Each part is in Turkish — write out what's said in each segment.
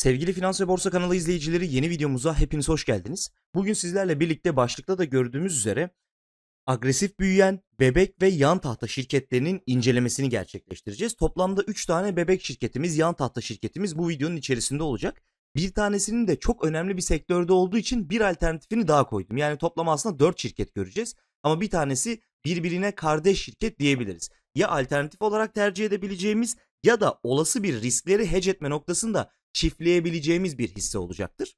Sevgili Finans ve Borsa kanalı izleyicileri yeni videomuza hepiniz hoş geldiniz. Bugün sizlerle birlikte başlıkta da gördüğümüz üzere agresif büyüyen bebek ve yan tahta şirketlerinin incelemesini gerçekleştireceğiz. Toplamda 3 tane bebek şirketimiz, yan tahta şirketimiz bu videonun içerisinde olacak. Bir tanesinin de çok önemli bir sektörde olduğu için bir alternatifini daha koydum. Yani toplam aslında 4 şirket göreceğiz ama bir tanesi birbirine kardeş şirket diyebiliriz. Ya alternatif olarak tercih edebileceğimiz ya da olası bir riskleri hedge etme noktasında çiftleyebileceğimiz bir hisse olacaktır.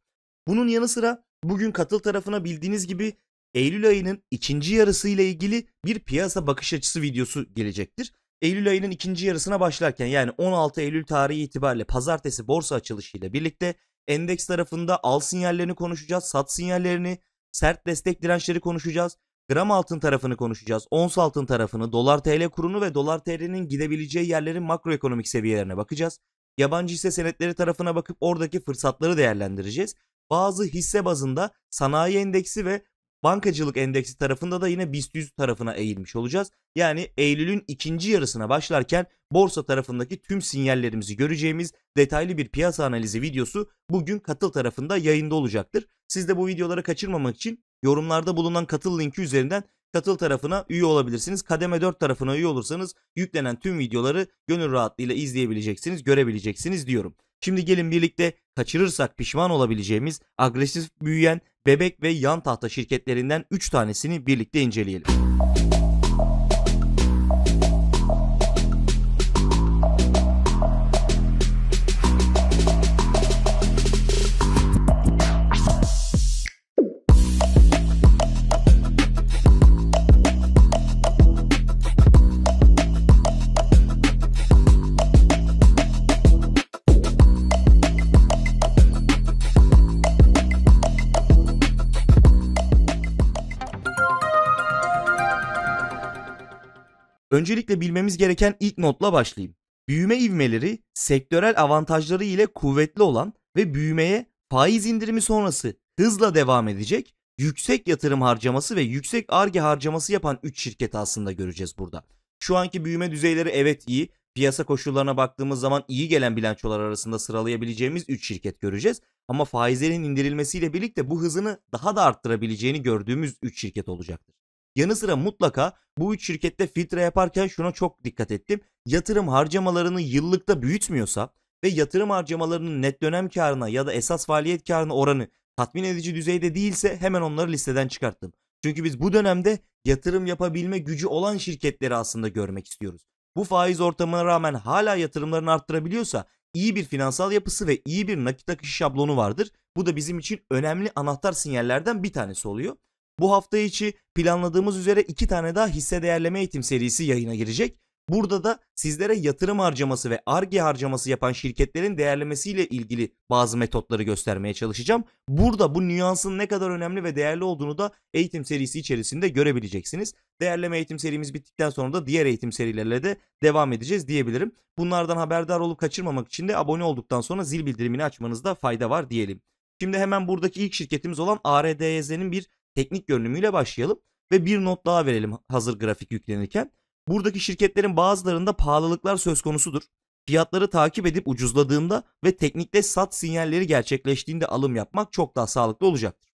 Bunun yanı sıra bugün katıl tarafına bildiğiniz gibi Eylül ayının ikinci yarısı ile ilgili bir piyasa bakış açısı videosu gelecektir. Eylül ayının ikinci yarısına başlarken yani 16 Eylül tarihi itibariyle pazartesi borsa açılışı ile birlikte endeks tarafında al sinyallerini konuşacağız, sat sinyallerini, sert destek dirençleri konuşacağız. Gram altın tarafını konuşacağız. Ons altın tarafını, dolar TL kurunu ve dolar TL'nin gidebileceği yerlerin makroekonomik seviyelerine bakacağız. Yabancı hisse senetleri tarafına bakıp oradaki fırsatları değerlendireceğiz. Bazı hisse bazında sanayi endeksi ve bankacılık endeksi tarafında da yine BIST 100 tarafına eğilmiş olacağız. Yani Eylül'ün ikinci yarısına başlarken borsa tarafındaki tüm sinyallerimizi göreceğimiz detaylı bir piyasa analizi videosu bugün katıl tarafında yayında olacaktır. Siz de bu videoları kaçırmamak için yorumlarda bulunan katıl linki üzerinden katıl tarafına üye olabilirsiniz. Kademe 4 tarafına üye olursanız yüklenen tüm videoları gönül rahatlığıyla izleyebileceksiniz, görebileceksiniz diyorum. Şimdi gelin birlikte kaçırırsak pişman olabileceğimiz agresif büyüyen bebek ve yan tahta şirketlerinden 3 tanesini birlikte inceleyelim. Öncelikle bilmemiz gereken ilk notla başlayayım. Büyüme ivmeleri sektörel avantajları ile kuvvetli olan ve büyümeye faiz indirimi sonrası hızla devam edecek yüksek yatırım harcaması ve yüksek ARGE harcaması yapan 3 şirketi aslında göreceğiz burada. Şu anki büyüme düzeyleri evet iyi. Piyasa koşullarına baktığımız zaman iyi gelen bilançolar arasında sıralayabileceğimiz 3 şirket göreceğiz. Ama faizlerin indirilmesiyle birlikte bu hızını daha da arttırabileceğini gördüğümüz 3 şirket olacaktır. Yanı sıra mutlaka bu üç şirkette filtre yaparken şuna çok dikkat ettim. Yatırım harcamalarını yıllıkta büyütmüyorsa ve yatırım harcamalarının net dönem karına ya da esas faaliyet karına oranı tatmin edici düzeyde değilse hemen onları listeden çıkarttım. Çünkü biz bu dönemde yatırım yapabilme gücü olan şirketleri aslında görmek istiyoruz. Bu faiz ortamına rağmen hala yatırımlarını arttırabiliyorsa iyi bir finansal yapısı ve iyi bir nakit akışı şablonu vardır. Bu da bizim için önemli anahtar sinyallerden bir tanesi oluyor. Bu hafta içi planladığımız üzere iki tane daha hisse değerleme eğitim serisi yayına girecek. Burada da sizlere yatırım harcaması ve ARGE harcaması yapan şirketlerin değerlemesiyle ilgili bazı metotları göstermeye çalışacağım. Burada bu nüansın ne kadar önemli ve değerli olduğunu da eğitim serisi içerisinde görebileceksiniz. Değerleme eğitim serimiz bittikten sonra da diğer eğitim serilerle de devam edeceğiz diyebilirim. Bunlardan haberdar olup kaçırmamak için de abone olduktan sonra zil bildirimini açmanızda fayda var diyelim. Şimdi hemen buradaki ilk şirketimiz olan ARDYZ'nin bir teknik görünümüyle başlayalım ve bir not daha verelim hazır grafik yüklenirken. Buradaki şirketlerin bazılarında pahalılıklar söz konusudur. Fiyatları takip edip ucuzladığında ve teknikte sat sinyalleri gerçekleştiğinde alım yapmak çok daha sağlıklı olacaktır.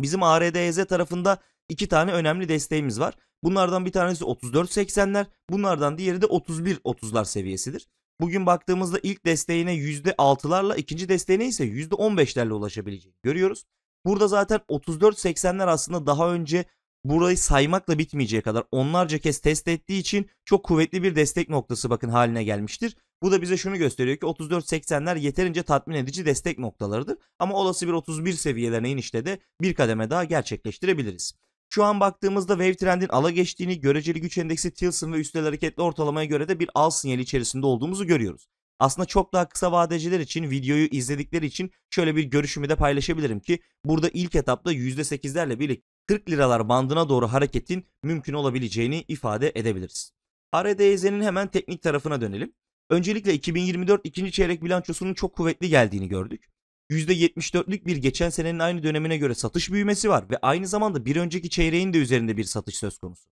Bizim ARDZ e tarafında iki tane önemli desteğimiz var. Bunlardan bir tanesi 34.80'ler, bunlardan diğeri de 31.30'lar seviyesidir. Bugün baktığımızda ilk desteğine %6'larla, ikinci desteğine ise %15'lerle ulaşabileceğini görüyoruz. Burada zaten 34.80'ler aslında daha önce burayı saymakla bitmeyeceği kadar onlarca kez test ettiği için çok kuvvetli bir destek noktası bakın haline gelmiştir. Bu da bize şunu gösteriyor ki 34.80'ler yeterince tatmin edici destek noktalarıdır. Ama olası bir 31 seviyelerine inişte de bir kademe daha gerçekleştirebiliriz. Şu an baktığımızda wave trendin ala geçtiğini, göreceli güç endeksi Tilson ve üstel hareketli ortalamaya göre de bir al sinyali içerisinde olduğumuzu görüyoruz. Aslında çok daha kısa vadeciler için videoyu izledikleri için şöyle bir görüşümü de paylaşabilirim ki burada ilk etapta %8'lerle birlikte 40 liralar bandına doğru hareketin mümkün olabileceğini ifade edebiliriz. ARDZ'nin hemen teknik tarafına dönelim. Öncelikle 2024 ikinci çeyrek bilançosunun çok kuvvetli geldiğini gördük. %74'lük bir geçen senenin aynı dönemine göre satış büyümesi var ve aynı zamanda bir önceki çeyreğin de üzerinde bir satış söz konusu.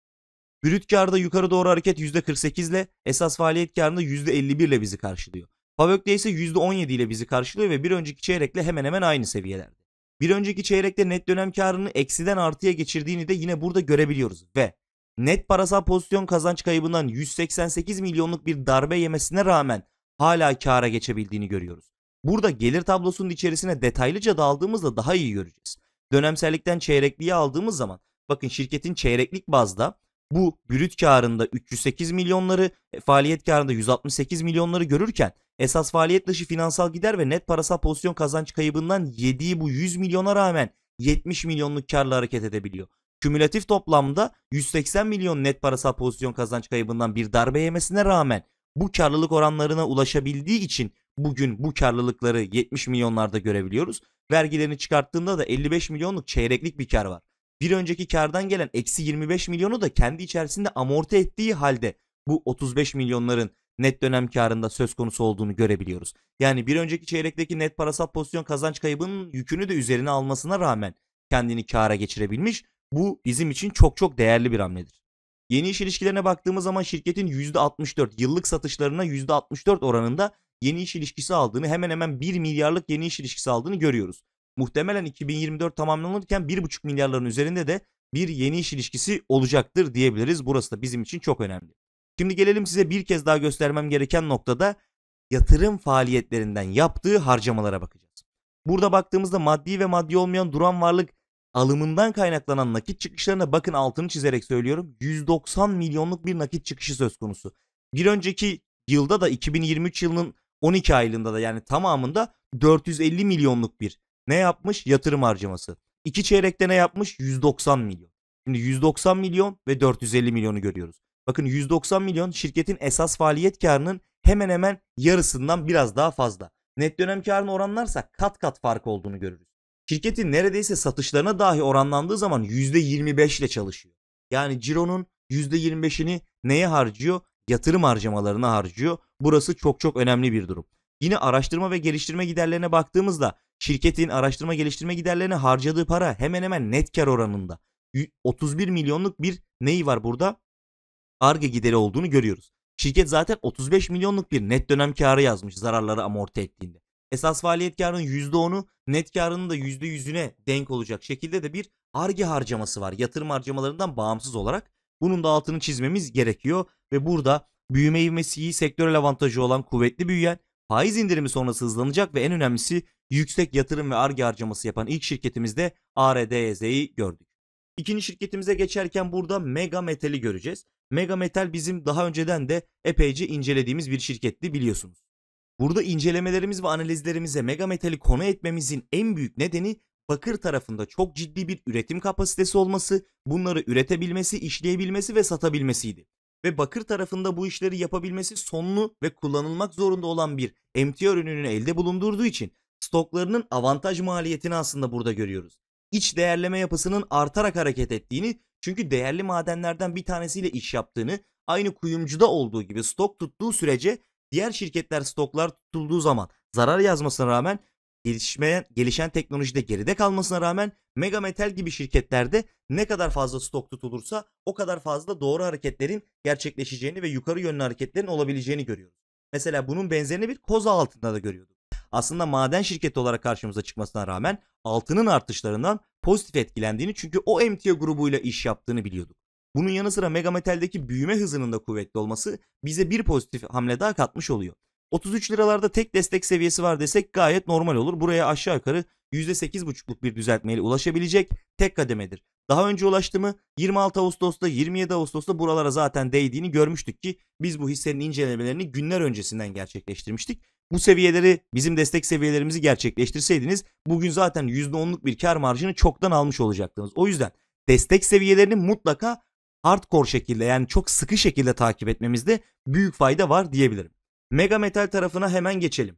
Brüt karda yukarı doğru hareket %48 ile esas faaliyet karında %51 ile bizi karşılıyor. Favök'te ise %17 ile bizi karşılıyor ve bir önceki çeyrekle hemen hemen aynı seviyelerde. Bir önceki çeyrekte net dönem karını eksiden artıya geçirdiğini de yine burada görebiliyoruz ve net parasal pozisyon kazanç kaybından 188 milyonluk bir darbe yemesine rağmen hala kâra geçebildiğini görüyoruz. Burada gelir tablosunun içerisine detaylıca daldığımızda daha iyi göreceğiz. Dönemsellikten çeyrekliğe aldığımız zaman bakın şirketin çeyreklik bazda bu brüt karında 308 milyonları, e, faaliyet karında 168 milyonları görürken esas faaliyet dışı finansal gider ve net parasal pozisyon kazanç kaybından yediği bu 100 milyona rağmen 70 milyonluk karla hareket edebiliyor. Kümülatif toplamda 180 milyon net parasal pozisyon kazanç kaybından bir darbe yemesine rağmen bu karlılık oranlarına ulaşabildiği için bugün bu karlılıkları 70 milyonlarda görebiliyoruz. Vergilerini çıkarttığında da 55 milyonluk çeyreklik bir kar var bir önceki kardan gelen eksi 25 milyonu da kendi içerisinde amorti ettiği halde bu 35 milyonların net dönem karında söz konusu olduğunu görebiliyoruz. Yani bir önceki çeyrekteki net parasal pozisyon kazanç kaybının yükünü de üzerine almasına rağmen kendini kara geçirebilmiş. Bu bizim için çok çok değerli bir hamledir. Yeni iş ilişkilerine baktığımız zaman şirketin %64 yıllık satışlarına %64 oranında yeni iş ilişkisi aldığını hemen hemen 1 milyarlık yeni iş ilişkisi aldığını görüyoruz muhtemelen 2024 tamamlanırken 1,5 milyarların üzerinde de bir yeni iş ilişkisi olacaktır diyebiliriz. Burası da bizim için çok önemli. Şimdi gelelim size bir kez daha göstermem gereken noktada yatırım faaliyetlerinden yaptığı harcamalara bakacağız. Burada baktığımızda maddi ve maddi olmayan duran varlık alımından kaynaklanan nakit çıkışlarına bakın altını çizerek söylüyorum. 190 milyonluk bir nakit çıkışı söz konusu. Bir önceki yılda da 2023 yılının 12 aylığında da yani tamamında 450 milyonluk bir ne yapmış? Yatırım harcaması. İki çeyrekte ne yapmış? 190 milyon. Şimdi 190 milyon ve 450 milyonu görüyoruz. Bakın 190 milyon şirketin esas faaliyet karının hemen hemen yarısından biraz daha fazla. Net dönem karını oranlarsa kat kat fark olduğunu görürüz. Şirketin neredeyse satışlarına dahi oranlandığı zaman %25 ile çalışıyor. Yani cironun %25'ini neye harcıyor? Yatırım harcamalarına harcıyor. Burası çok çok önemli bir durum. Yine araştırma ve geliştirme giderlerine baktığımızda şirketin araştırma geliştirme giderlerine harcadığı para hemen hemen net kar oranında. 31 milyonluk bir neyi var burada? Arge gideri olduğunu görüyoruz. Şirket zaten 35 milyonluk bir net dönem karı yazmış zararları amorti ettiğinde. Esas faaliyet karının %10'u net karının da %100'üne denk olacak şekilde de bir arge harcaması var. Yatırım harcamalarından bağımsız olarak. Bunun da altını çizmemiz gerekiyor ve burada büyüme ivmesi iyi sektörel avantajı olan kuvvetli büyüyen faiz indirimi sonrası hızlanacak ve en önemlisi yüksek yatırım ve arge harcaması yapan ilk şirketimizde ARDEZ'yi gördük. İkinci şirketimize geçerken burada Mega Metal'i göreceğiz. Mega Metal bizim daha önceden de epeyce incelediğimiz bir şirketti biliyorsunuz. Burada incelemelerimiz ve analizlerimize Mega Metal'i konu etmemizin en büyük nedeni bakır tarafında çok ciddi bir üretim kapasitesi olması, bunları üretebilmesi, işleyebilmesi ve satabilmesiydi. Ve bakır tarafında bu işleri yapabilmesi sonlu ve kullanılmak zorunda olan bir emtia ürününü elde bulundurduğu için stoklarının avantaj maliyetini aslında burada görüyoruz. İç değerleme yapısının artarak hareket ettiğini çünkü değerli madenlerden bir tanesiyle iş yaptığını aynı kuyumcuda olduğu gibi stok tuttuğu sürece diğer şirketler stoklar tutulduğu zaman zarar yazmasına rağmen gelişmeyen, gelişen teknolojide geride kalmasına rağmen Mega Metal gibi şirketlerde ne kadar fazla stok tutulursa o kadar fazla doğru hareketlerin gerçekleşeceğini ve yukarı yönlü hareketlerin olabileceğini görüyoruz. Mesela bunun benzerini bir koza altında da görüyoruz aslında maden şirketi olarak karşımıza çıkmasına rağmen altının artışlarından pozitif etkilendiğini çünkü o emtia grubuyla iş yaptığını biliyorduk. Bunun yanı sıra Megametal'deki büyüme hızının da kuvvetli olması bize bir pozitif hamle daha katmış oluyor. 33 liralarda tek destek seviyesi var desek gayet normal olur. Buraya aşağı yukarı %8,5'luk bir düzeltmeyle ulaşabilecek tek kademedir. Daha önce ulaştı mı 26 Ağustos'ta 27 Ağustos'ta buralara zaten değdiğini görmüştük ki biz bu hissenin incelemelerini günler öncesinden gerçekleştirmiştik. Bu seviyeleri bizim destek seviyelerimizi gerçekleştirseydiniz bugün zaten %10'luk bir kar marjını çoktan almış olacaktınız. O yüzden destek seviyelerini mutlaka hardcore şekilde yani çok sıkı şekilde takip etmemizde büyük fayda var diyebilirim mega metal tarafına hemen geçelim.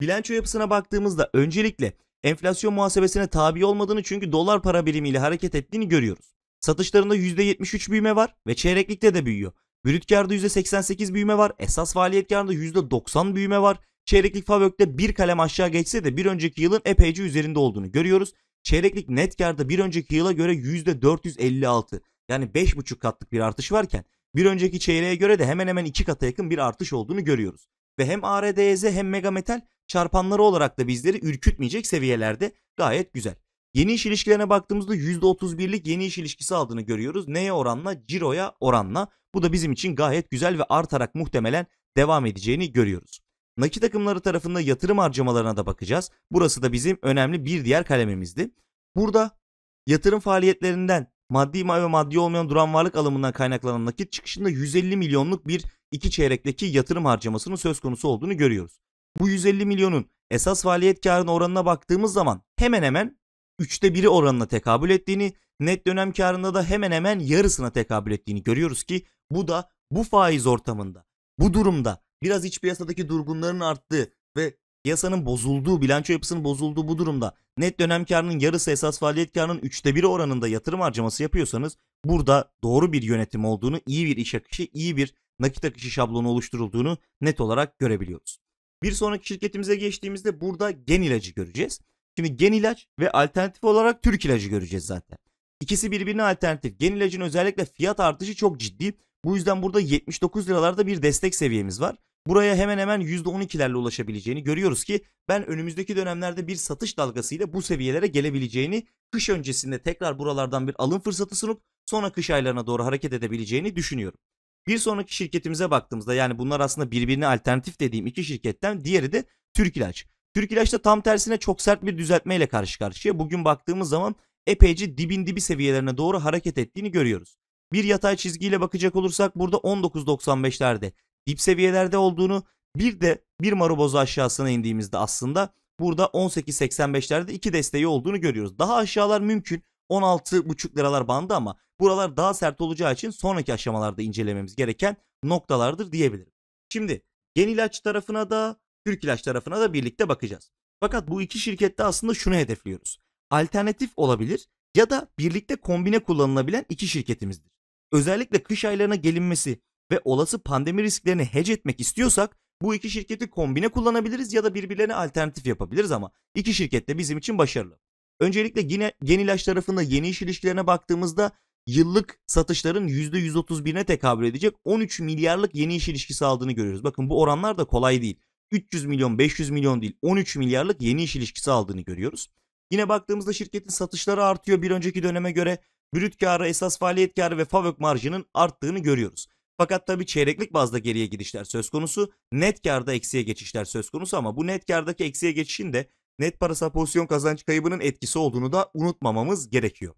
Bilanço yapısına baktığımızda öncelikle enflasyon muhasebesine tabi olmadığını çünkü dolar para birimiyle hareket ettiğini görüyoruz. Satışlarında %73 büyüme var ve çeyreklikte de büyüyor. Brüt karda %88 büyüme var. Esas faaliyet karında %90 büyüme var. Çeyreklik Favök'te bir kalem aşağı geçse de bir önceki yılın epeyce üzerinde olduğunu görüyoruz. Çeyreklik net karda bir önceki yıla göre %456 yani 5,5 katlık bir artış varken bir önceki çeyreğe göre de hemen hemen iki kata yakın bir artış olduğunu görüyoruz. Ve hem ARDZ e hem Megametal çarpanları olarak da bizleri ürkütmeyecek seviyelerde gayet güzel. Yeni iş ilişkilerine baktığımızda %31'lik yeni iş ilişkisi aldığını görüyoruz. Neye oranla? Ciro'ya oranla. Bu da bizim için gayet güzel ve artarak muhtemelen devam edeceğini görüyoruz. Nakit akımları tarafında yatırım harcamalarına da bakacağız. Burası da bizim önemli bir diğer kalemimizdi. Burada yatırım faaliyetlerinden maddi ve maddi olmayan duran varlık alımından kaynaklanan nakit çıkışında 150 milyonluk bir iki çeyrekteki yatırım harcamasının söz konusu olduğunu görüyoruz. Bu 150 milyonun esas faaliyet karının oranına baktığımız zaman hemen hemen 3'te 1'i oranına tekabül ettiğini, net dönem karında da hemen hemen yarısına tekabül ettiğini görüyoruz ki bu da bu faiz ortamında, bu durumda biraz iç piyasadaki durgunların arttığı ve Piyasanın bozulduğu, bilanço yapısının bozulduğu bu durumda net dönem karının yarısı esas faaliyet karının üçte biri oranında yatırım harcaması yapıyorsanız burada doğru bir yönetim olduğunu, iyi bir iş akışı, iyi bir nakit akışı şablonu oluşturulduğunu net olarak görebiliyoruz. Bir sonraki şirketimize geçtiğimizde burada gen ilacı göreceğiz. Şimdi gen ilaç ve alternatif olarak Türk ilacı göreceğiz zaten. İkisi birbirine alternatif. Gen ilacın özellikle fiyat artışı çok ciddi. Bu yüzden burada 79 liralarda bir destek seviyemiz var buraya hemen hemen %12'lerle ulaşabileceğini görüyoruz ki ben önümüzdeki dönemlerde bir satış dalgasıyla bu seviyelere gelebileceğini, kış öncesinde tekrar buralardan bir alım fırsatı sunup sonra kış aylarına doğru hareket edebileceğini düşünüyorum. Bir sonraki şirketimize baktığımızda yani bunlar aslında birbirine alternatif dediğim iki şirketten diğeri de Türk İlaç. Türk İlaç da tam tersine çok sert bir düzeltmeyle karşı karşıya. Bugün baktığımız zaman epeyce dibin dibi seviyelerine doğru hareket ettiğini görüyoruz. Bir yatay çizgiyle bakacak olursak burada 19.95'lerde dip seviyelerde olduğunu bir de bir marubozu aşağısına indiğimizde aslında burada 18.85'lerde iki desteği olduğunu görüyoruz. Daha aşağılar mümkün 16.5 liralar bandı ama buralar daha sert olacağı için sonraki aşamalarda incelememiz gereken noktalardır diyebilirim. Şimdi gen ilaç tarafına da Türk ilaç tarafına da birlikte bakacağız. Fakat bu iki şirkette aslında şunu hedefliyoruz. Alternatif olabilir ya da birlikte kombine kullanılabilen iki şirketimizdir. Özellikle kış aylarına gelinmesi ve olası pandemi risklerini hedge etmek istiyorsak bu iki şirketi kombine kullanabiliriz ya da birbirlerine alternatif yapabiliriz ama iki şirket de bizim için başarılı. Öncelikle yine Genilaş tarafında yeni iş ilişkilerine baktığımızda yıllık satışların %131'ine tekabül edecek 13 milyarlık yeni iş ilişkisi aldığını görüyoruz. Bakın bu oranlar da kolay değil. 300 milyon 500 milyon değil 13 milyarlık yeni iş ilişkisi aldığını görüyoruz. Yine baktığımızda şirketin satışları artıyor bir önceki döneme göre. Brüt karı, esas faaliyet karı ve FAVÖK marjının arttığını görüyoruz. Fakat tabii çeyreklik bazda geriye gidişler söz konusu. Net karda eksiye geçişler söz konusu ama bu net kardaki eksiye geçişin de net parasal pozisyon kazanç kaybının etkisi olduğunu da unutmamamız gerekiyor.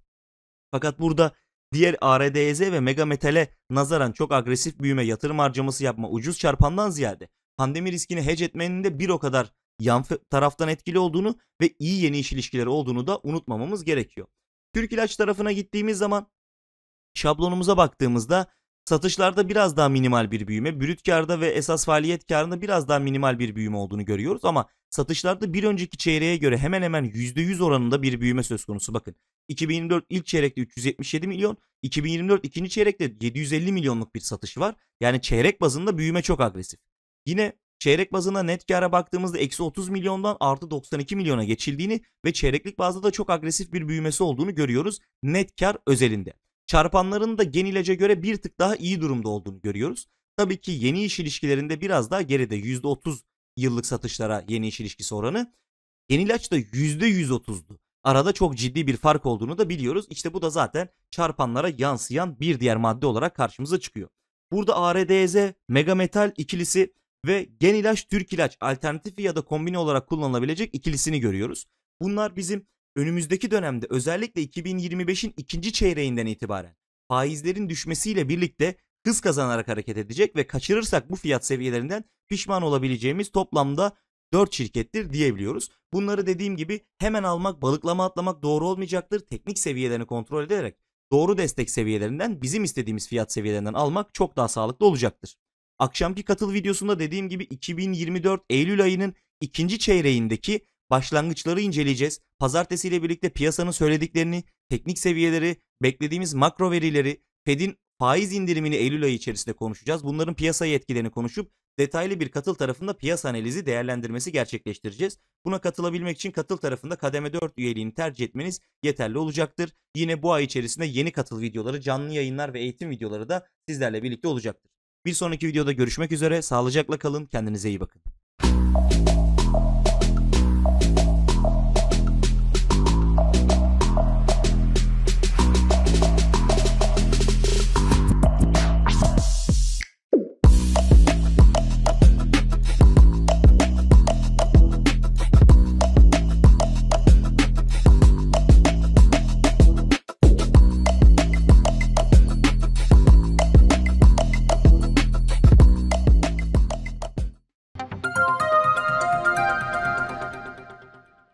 Fakat burada diğer ARDZ ve Mega Metal'e nazaran çok agresif büyüme yatırım harcaması yapma ucuz çarpandan ziyade pandemi riskini hedge etmenin de bir o kadar yan taraftan etkili olduğunu ve iyi yeni iş ilişkileri olduğunu da unutmamamız gerekiyor. Türk ilaç tarafına gittiğimiz zaman şablonumuza baktığımızda Satışlarda biraz daha minimal bir büyüme, brüt karda ve esas faaliyet karında biraz daha minimal bir büyüme olduğunu görüyoruz ama satışlarda bir önceki çeyreğe göre hemen hemen %100 oranında bir büyüme söz konusu. Bakın 2024 ilk çeyrekte 377 milyon, 2024 ikinci çeyrekte 750 milyonluk bir satış var. Yani çeyrek bazında büyüme çok agresif. Yine çeyrek bazında net kar'a baktığımızda eksi 30 milyondan artı 92 milyona geçildiğini ve çeyreklik bazda da çok agresif bir büyümesi olduğunu görüyoruz net kar özelinde çarpanların da genilece göre bir tık daha iyi durumda olduğunu görüyoruz. Tabii ki yeni iş ilişkilerinde biraz daha geride %30 yıllık satışlara yeni iş ilişkisi oranı. Yeni ilaç da %130'du. Arada çok ciddi bir fark olduğunu da biliyoruz. İşte bu da zaten çarpanlara yansıyan bir diğer madde olarak karşımıza çıkıyor. Burada ARDZ, mega metal ikilisi ve gen ilaç, Türk ilaç alternatifi ya da kombine olarak kullanılabilecek ikilisini görüyoruz. Bunlar bizim önümüzdeki dönemde özellikle 2025'in ikinci çeyreğinden itibaren faizlerin düşmesiyle birlikte hız kazanarak hareket edecek ve kaçırırsak bu fiyat seviyelerinden pişman olabileceğimiz toplamda 4 şirkettir diyebiliyoruz. Bunları dediğim gibi hemen almak, balıklama atlamak doğru olmayacaktır. Teknik seviyelerini kontrol ederek doğru destek seviyelerinden bizim istediğimiz fiyat seviyelerinden almak çok daha sağlıklı olacaktır. Akşamki katıl videosunda dediğim gibi 2024 Eylül ayının ikinci çeyreğindeki başlangıçları inceleyeceğiz. Pazartesi ile birlikte piyasanın söylediklerini, teknik seviyeleri, beklediğimiz makro verileri, Fed'in faiz indirimini Eylül ayı içerisinde konuşacağız. Bunların piyasaya etkilerini konuşup detaylı bir katıl tarafında piyasa analizi değerlendirmesi gerçekleştireceğiz. Buna katılabilmek için katıl tarafında kademe 4 üyeliğini tercih etmeniz yeterli olacaktır. Yine bu ay içerisinde yeni katıl videoları, canlı yayınlar ve eğitim videoları da sizlerle birlikte olacaktır. Bir sonraki videoda görüşmek üzere. Sağlıcakla kalın. Kendinize iyi bakın.